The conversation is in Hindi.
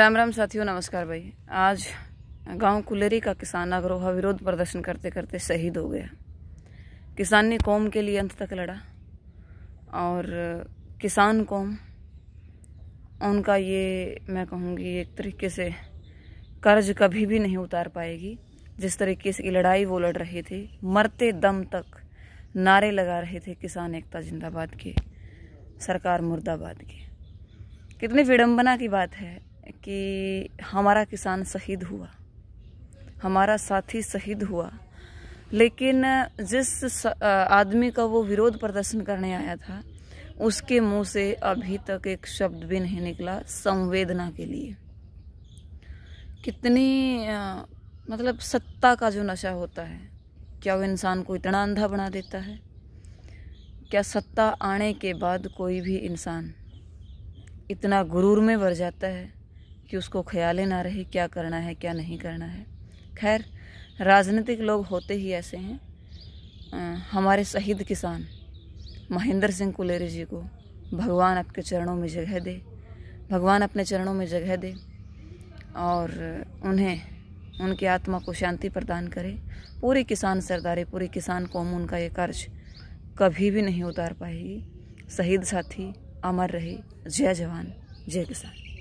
राम राम साथियों नमस्कार भाई आज गांव कुलेरी का किसान अग्रोह विरोध प्रदर्शन करते करते शहीद हो गया किसान ने कौम के लिए अंत तक लड़ा और किसान कौम उनका ये मैं कहूँगी एक तरीके से कर्ज कभी भी नहीं उतार पाएगी जिस तरीके से लड़ाई वो लड़ रहे थे मरते दम तक नारे लगा रहे थे किसान एकता जिंदाबाद के सरकार मुर्दाबाद की कितनी विडम्बना की बात है कि हमारा किसान शहीद हुआ हमारा साथी शहीद हुआ लेकिन जिस आदमी का वो विरोध प्रदर्शन करने आया था उसके मुंह से अभी तक एक शब्द भी नहीं निकला संवेदना के लिए कितनी मतलब सत्ता का जो नशा होता है क्या वो इंसान को इतना अंधा बना देता है क्या सत्ता आने के बाद कोई भी इंसान इतना गुरूर में भर जाता है कि उसको ख्याल ना रहे क्या करना है क्या नहीं करना है खैर राजनीतिक लोग होते ही ऐसे हैं आ, हमारे शहीद किसान महेंद्र सिंह कुलेरी जी को भगवान आपके चरणों में जगह दे भगवान अपने चरणों में जगह दे और उन्हें उनकी आत्मा को शांति प्रदान करे पूरी किसान सरदारी पूरी किसान कौम उनका ये कर्ज कभी भी नहीं उतार पाएगी शहीद साथी अमर रहे जय जवान जय किसान